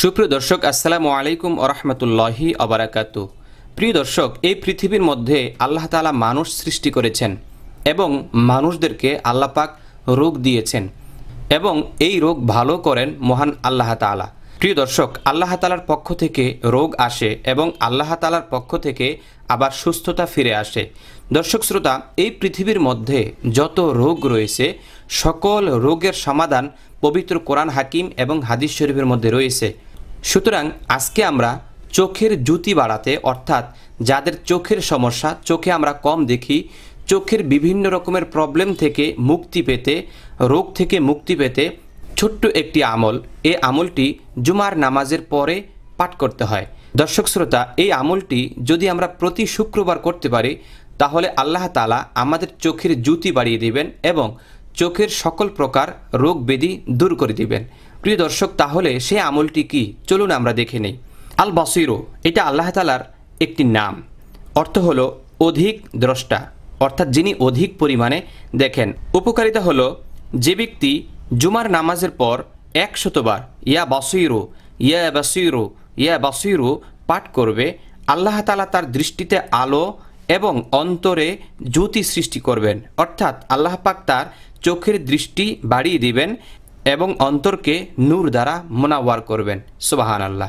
সুপ্রিয় দর্শক আসসালামু আলাইকুম আরহামতুল্লাহি আবরাকাত প্রিয় দর্শক এই পৃথিবীর মধ্যে আল্লাহ তালা মানুষ সৃষ্টি করেছেন এবং মানুষদেরকে আল্লাপাক রোগ দিয়েছেন এবং এই রোগ ভালো করেন মহান আল্লাহ তালা প্রিয় দর্শক আল্লাহ তালার পক্ষ থেকে রোগ আসে এবং আল্লাহ তালার পক্ষ থেকে আবার সুস্থতা ফিরে আসে দর্শক শ্রোতা এই পৃথিবীর মধ্যে যত রোগ রয়েছে সকল রোগের সমাধান পবিত্র কোরআন হাকিম এবং হাদিস শরীফের মধ্যে রয়েছে সুতরাং আজকে আমরা চোখের জুতি বাড়াতে অর্থাৎ যাদের চোখের সমস্যা চোখে আমরা কম দেখি চোখের বিভিন্ন রকমের প্রবলেম থেকে মুক্তি পেতে রোগ থেকে মুক্তি পেতে ছোট্ট একটি আমল এ আমলটি জুমার নামাজের পরে পাঠ করতে হয় দর্শক শ্রোতা এই আমলটি যদি আমরা প্রতি শুক্রবার করতে পারি তাহলে আল্লাহ তালা আমাদের চোখের জুতি বাড়িয়ে দিবেন এবং চোখের সকল প্রকার রোগ বেদি দূর করে দিবেন প্রিয় দর্শক তাহলে সে আমলটি কি চলুন আমরা দেখে নেই আল বাসিরো এটা আল্লাহ তালার একটি নাম অর্থ হলো অধিক দ্রষ্টা অর্থাৎ যিনি অধিক পরিমাণে দেখেন উপকারিতা হলো যে ব্যক্তি জুমার নামাজের পর একশতবার ইয়া বাসিরো ইয়া বাসিরো ইয়া বাসিরো পাঠ করবে আল্লাহ তালা তার দৃষ্টিতে আলো এবং অন্তরে জ্যোতি সৃষ্টি করবেন অর্থাৎ আল্লাহ পাক তার চোখের দৃষ্টি বাড়িয়ে দিবেন এবং অন্তরকে নূর দ্বারা মোনাওয়ার করবেন সুবাহান আল্লাহ